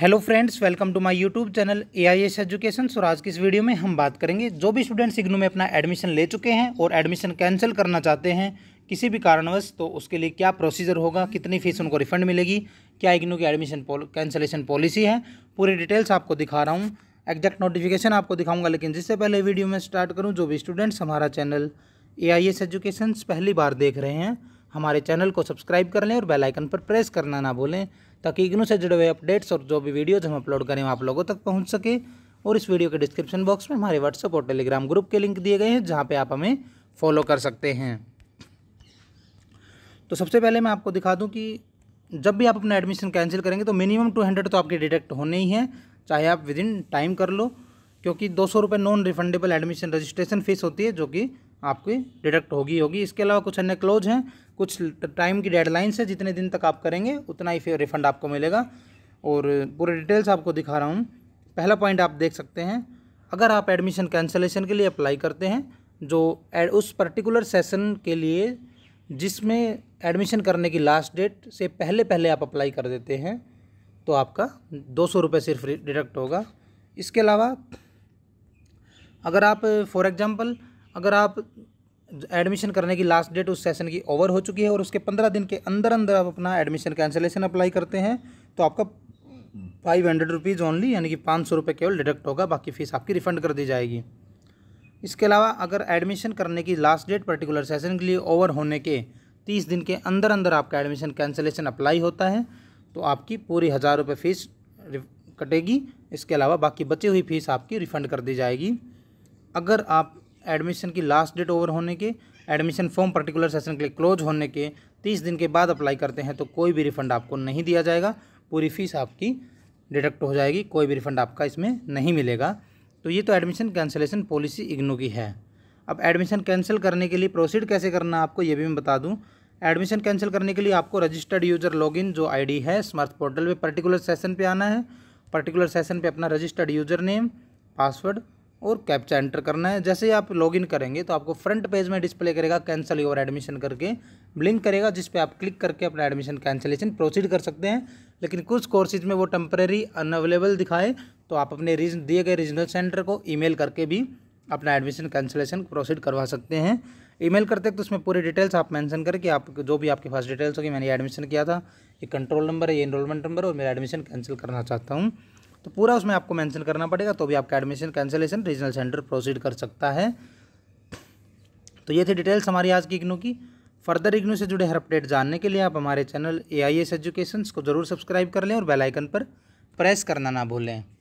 hello friends welcome to my YouTube channel AIS education so आज की इस video में हम बात करेंगे जो भी स्टूडेंट्स इग्नू में अपना एडमिशन ले चुके हैं और एडमिशन कैंसिल करना चाहते हैं किसी भी कारणवश तो उसके लिए क्या प्रोसीजर होगा कितनी फीस उनको रिफंड मिलेगी क्या इग्नू की एडमिशन कैंसिलेशन पॉलिसी है पूरी डिटेल्स आपको दिखा रहा हूँ एग्जैक्ट नोटिफिकेशन आपको दिखाऊंगा लेकिन जिससे पहले वीडियो में स्टार्ट करूँ जो भी स्टूडेंट्स हमारा चैनल ए एजुकेशन पहली बार देख रहे हैं हमारे चैनल को सब्सक्राइब कर लें और बेल आइकन पर प्रेस करना ना भूलें ताकि इग्नू से जुड़े हुए अपडेट्स और जो भी वीडियोज़ हम अपलोड करें वो आप लोगों तक पहुँच सके और इस वीडियो के डिस्क्रिप्शन बॉक्स में हमारे व्हाट्सअप और टेलीग्राम ग्रुप के लिंक दिए गए हैं जहाँ पर आप हमें फॉलो कर सकते हैं तो सबसे पहले मैं आपको दिखा दूँ कि जब भी आप अपना एडमिशन कैंसिल करेंगे तो मिनिमम टू हंड्रेड तो आपके डिडक्ट होने ही हैं चाहे आप विद इन टाइम कर लो क्योंकि दो सौ रुपये non refundable admission registration fees होती है जो कि आपकी डिडक्ट होगी होगी इसके अलावा कुछ अन्य क्लोज हैं कुछ टाइम की डेडलाइंस है जितने दिन तक आप करेंगे उतना ही फिर रिफंड आपको मिलेगा और पूरे डिटेल्स आपको दिखा रहा हूँ पहला पॉइंट आप देख सकते हैं अगर आप एडमिशन कैंसलेशन के लिए अप्लाई करते हैं जो उस पर्टिकुलर सेशन के लिए जिसमें एडमिशन करने की लास्ट डेट से पहले पहले आप अप्लाई कर देते हैं तो आपका दो सौ रुपये सिर्फ डिडक्ट होगा इसके अलावा अगर आप फॉर एग्ज़ाम्पल अगर आप एडमिशन करने की लास्ट डेट उस सेशन की ओवर हो चुकी है और उसके पंद्रह दिन के अंदर अंदर आप अपना एडमिशन कैंसिलेशन अप्लाई करते हैं तो आपका फाइव हंड्रेड रुपीज़ ओनली यानी कि पाँच सौ रुपये केवल डिडक्ट होगा बाकी फ़ीस आपकी रिफ़ंड कर दी जाएगी इसके अलावा अगर एडमिशन करने की लास्ट डेट पर्टिकुलर सेशन के लिए ओवर होने के तीस दिन के अंदर अंदर आपका एडमिशन कैंसिलेशन अप्लाई होता है तो आपकी पूरी हज़ार रुपये फ़ीस कटेगी इसके अलावा बाकी बची हुई फ़ीस आपकी रिफ़ंड कर दी जाएगी अगर आप एडमिशन की लास्ट डेट ओवर होने के एडमिशन फॉर्म पर्टिकुलर सेशन के लिए क्लोज होने के तीस दिन के बाद अप्लाई करते हैं तो कोई भी रिफंड आपको नहीं दिया जाएगा पूरी फीस आपकी डिडक्ट हो जाएगी कोई भी रिफंड आपका इसमें नहीं मिलेगा तो ये तो एडमिशन कैंसिलेशन पॉलिसी इग्नो की है अब एडमिशन कैंसिल करने के लिए प्रोसीड कैसे करना आपको ये भी मैं बता दूँ एडमिशन कैंसिल करने के लिए आपको रजिस्टर्ड यूजर लॉगिन जो आईडी है स्मार्ट पोर्टल पे पर्टिकुलर सेशन पे आना है पर्टिकुलर सेशन पे अपना रजिस्टर्ड यूजर नेम पासवर्ड और कैप्चा एंटर करना है जैसे ही आप लॉगिन करेंगे तो आपको फ्रंट पेज में डिस्प्ले करेगा कैंसिल योर एडमिशन करके ब्लिंक करेगा जिस पे आप क्लिक करके अपना एडमिशन कैंसिलेशन प्रोसीड कर सकते हैं लेकिन कुछ कोर्सेज में वो टेम्प्रेरी अनअवेलेबल दिखाए तो आप अपने रीजन दिए गए रीजनल सेंटर को ई करके भी अपना एडमिशन कैंसिलेशन प्रोसीड करवा सकते हैं ईमेल करते तो उसमें पूरी डिटेल्स आप मेंशन करके आप जो भी आपके पास डिटेल्स होगी मैंने एडमिशन किया था ये कंट्रोल नंबर है ये इनरोलमेंट नंबर और मेरा एडमिशन कैंसिल करना चाहता हूँ तो पूरा उसमें आपको मेंशन करना पड़ेगा तो भी आपका admission cancellation regional centre proceed कर सकता है तो ये थी डिटेल्स हमारी आज की इग्नू की फर्दर इग्नू से जुड़े हर अपडेट जानने के लिए आप हमारे channel A I S education को ज़रूर सब्सक्राइब कर लें और बेलाइकन पर प्रेस करना ना भूलें